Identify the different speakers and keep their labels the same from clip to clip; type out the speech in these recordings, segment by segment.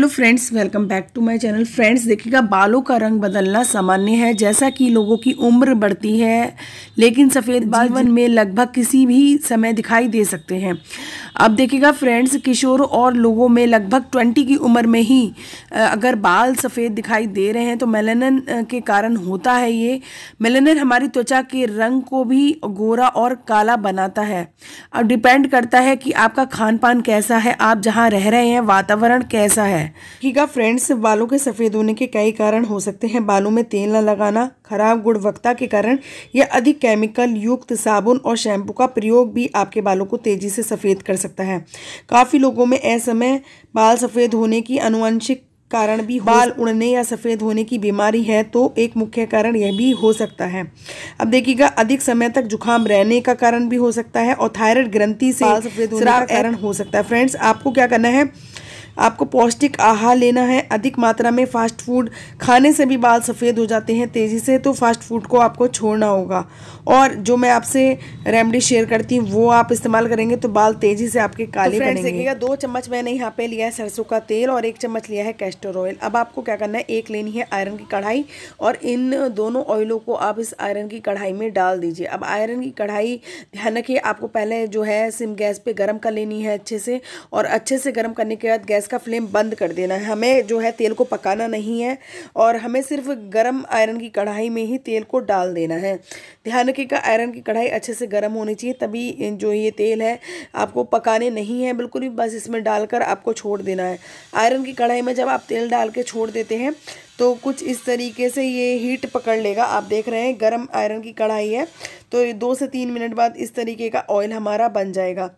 Speaker 1: hello friends welcome back to my channel friends देखिएगा बालों का रंग बदलना सामान्य है जैसा कि लोगों की उम्र बढ़ती है लेकिन सफ़ेद बाल जीवन में लगभग किसी भी समय दिखाई दे सकते हैं अब देखिएगा फ्रेंड्स किशोर और लोगों में लगभग ट्वेंटी की उम्र में ही अगर बाल सफ़ेद दिखाई दे रहे हैं तो मेलेनन के कारण होता है ये मेलेनन हमारी त्वचा के रंग को भी गोरा और काला बनाता है अब डिपेंड करता है कि आपका खान पान कैसा है आप जहाँ रह रहे हैं वातावरण कैसा है ठीक है फ्रेंड्स बालों के सफ़ेद होने के कई कारण हो सकते हैं बालों में तेल न लगाना खराब गुणवत्ता के कारण या अधिक केमिकल युक्त साबुन और शैम्पू का प्रयोग भी आपके बालों को तेज़ी से सफ़ेद कर सकता है काफ़ी लोगों में असमय बाल सफ़ेद होने की अनुवंशिक कारण भी बाल उड़ने या सफ़ेद होने की बीमारी है तो एक मुख्य कारण यह भी हो सकता है अब देखिएगा अधिक समय तक जुकाम रहने का कारण भी हो सकता है और थायराइड ग्रंथि से बाल सफ़ेद होने का कारण हो सकता है फ्रेंड्स आपको क्या करना है आपको पौष्टिक आहार लेना है अधिक मात्रा में फास्ट फूड खाने से भी बाल सफ़ेद हो जाते हैं तेज़ी से तो फास्ट फूड को आपको छोड़ना होगा और जो मैं आपसे रेमडी शेयर करती हूँ वो आप इस्तेमाल करेंगे तो बाल तेज़ी से आपके तो काले तो बनेंगे देखिएगा दो चम्मच मैंने यहाँ पे लिया है सरसों का तेल और एक चम्मच लिया है कैस्टर ऑयल अब आपको क्या करना है एक लेनी है आयरन की कढ़ाई और इन दोनों ऑयलों को आप इस आयरन की कढ़ाई में डाल दीजिए अब आयरन की कढ़ाई ध्यान रखिए आपको पहले जो है सिम गैस पर गर्म कर लेनी है अच्छे से और अच्छे से गर्म करने के बाद गैस का फ्लेम बंद कर देना है हमें जो है तेल को पकाना नहीं है और हमें सिर्फ गर्म आयरन की कढ़ाई में ही तेल को डाल देना है ध्यान रखिएगा आयरन की कढ़ाई अच्छे से गर्म होनी चाहिए तभी जो ये तेल है आपको पकाने नहीं है बिल्कुल भी बस इसमें डालकर आपको छोड़ देना है आयरन की कढ़ाई में जब आप तेल डाल के छोड़ देते हैं तो कुछ इस तरीके से ये हीट पकड़ लेगा आप देख रहे हैं गर्म आयरन की कढ़ाई है तो दो से तीन मिनट बाद इस तरीके का ऑयल हमारा बन जाएगा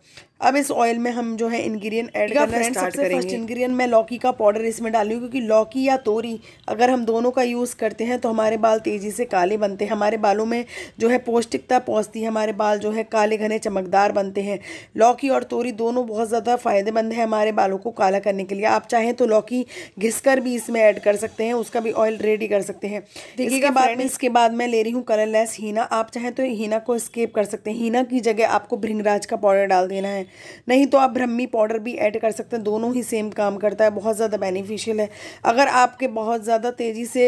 Speaker 1: अब इस ऑयल में हम जो है इंग्रेडिएंट ऐड करना स्टार्ट करेंगे फर्स्ट इंग्रेडिएंट मैं लौकी का पाउडर इसमें डाली क्योंकि लौकी या तोरी अगर हम दोनों का यूज़ करते हैं तो हमारे बाल तेज़ी से काले बनते हैं हमारे बालों में जो है पौष्टिकता पहुँचती है हमारे बाल जो है काले घने चमकदार बनते हैं लौकी और तोरी दोनों बहुत ज़्यादा फ़ायदेमंद है हमारे बालों को काला करने के लिए आप चाहें तो लौकी घिस भी इसमें ऐड कर सकते हैं उस उसका भी ऑयल रेडी कर सकते हैं इसके बाद में इसके बाद मैं ले रही हूँ कलरलेस हीना आप चाहें तो हीना को स्केप कर सकते हैं हीना की जगह आपको भृंगराज का पाउडर डाल देना है नहीं तो आप ब्रह्मी पाउडर भी ऐड कर सकते हैं दोनों ही सेम काम करता है बहुत ज़्यादा बेनिफिशियल है अगर आपके बहुत ज़्यादा तेज़ी से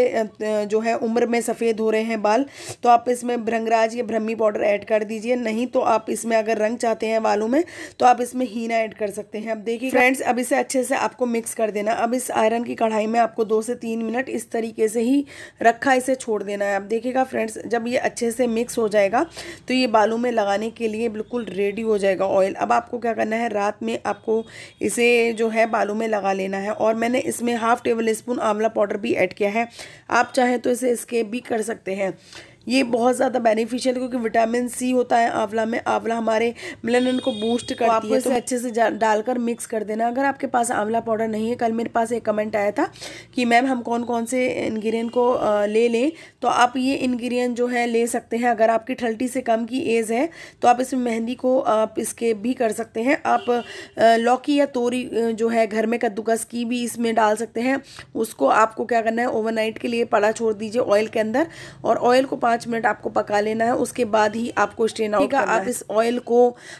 Speaker 1: जो है उम्र में सफ़ेद हो रहे हैं बाल तो आप इसमें भृंगराज या ब्रह्मी पाउडर ऐड कर दीजिए नहीं तो आप इसमें अगर रंग चाहते हैं बालों में तो आप इसमें हीना ऐड कर सकते हैं अब देखिए फ्रेंड्स अब इसे अच्छे से आपको मिक्स कर देना अब इस आयरन की कढ़ाई में आपको दो से तीन मिनट इस तरीके से ही रखा इसे छोड़ देना है अब देखिएगा फ्रेंड्स जब ये अच्छे से मिक्स हो जाएगा तो ये बालों में लगाने के लिए बिल्कुल रेडी हो जाएगा ऑयल अब आपको क्या करना है रात में आपको इसे जो है बालों में लगा लेना है और मैंने इसमें हाफ टेबल स्पून आंवला पाउडर भी ऐड किया है आप चाहें तो इसे स्केप भी कर सकते हैं ये बहुत ज़्यादा बेनिफिशियल क्योंकि विटामिन सी होता है आंवला में आंवला हमारे मेलानिन को बूस्ट करती आपको है तो अच्छे से डालकर मिक्स कर देना अगर आपके पास आंवला पाउडर नहीं है कल मेरे पास एक कमेंट आया था कि मैम हम कौन कौन से इन्ग्रीडियंट को ले लें तो आप ये इन्ग्रीडियंट जो है ले सकते हैं अगर आपकी थर्टी से कम की एज है तो आप इसमें मेहंदी को आप इसके भी कर सकते हैं आप लौकी या तोरी जो है घर में कद्दूकस की भी इसमें डाल सकते हैं उसको आपको क्या करना है ओवरनाइट के लिए पड़ा छोड़ दीजिए ऑयल के अंदर और ऑयल को पाँच मिनट आपको पका लेना है उसके बाद ही आपको स्ट्रेन आउट करना आप इस ऑयल को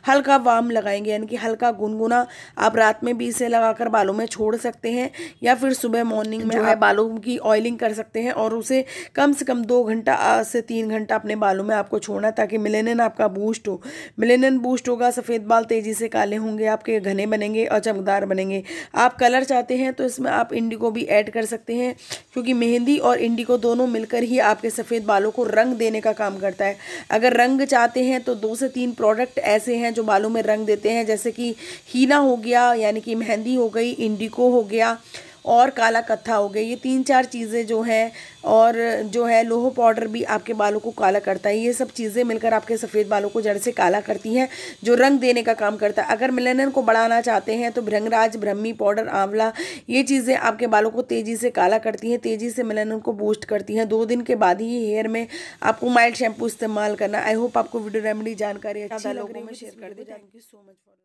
Speaker 1: हल्का वार्म लगाएंगे यानी कि हल्का गुनगुना आप रात में भी इसे लगाकर बालों में छोड़ सकते हैं या फिर सुबह मॉर्निंग में आप बालों की ऑयलिंग कर सकते हैं और उसे कम से कम दो घंटा से तीन घंटा अपने बालों में आपको छोड़ना है ताकि मिलेनियन आपका बूस्ट हो मिलेनियन बूस्ट होगा सफ़ेद बाल तेज़ी से काले होंगे आपके घने बनेंगे और चमकदार बनेंगे आप कलर चाहते हैं तो इसमें आप इंडिगो भी ऐड कर सकते हैं क्योंकि मेहंदी और इंडिगो दोनों मिलकर ही आपके सफ़ेद बालों को रंग रंग देने का काम करता है अगर रंग चाहते हैं तो दो से तीन प्रोडक्ट ऐसे हैं जो बालों में रंग देते हैं जैसे कि हीना हो गया यानी कि मेहंदी हो गई इंडिको हो गया और काला कत्था हो गया ये तीन चार चीज़ें जो है और जो है लोहो पाउडर भी आपके बालों को काला करता है ये सब चीज़ें मिलकर आपके सफ़ेद बालों को जड़ से काला करती हैं जो रंग देने का काम करता है अगर मिलेनियन को बढ़ाना चाहते हैं तो भ्रंगराज ब्रह्मी पाउडर आंवला ये चीज़ें आपके बालों को तेज़ी से काला करती हैं तेज़ी से मिलेनियन को बूस्ट करती हैं दो दिन के बाद ही हेयर में आपको माइल्ड शैम्पू इस्तेमाल करना आई होप आपको वीडियो रेमडी जानकारी अच्छा लोगों में शेयर कर दे थैंक यू सो मच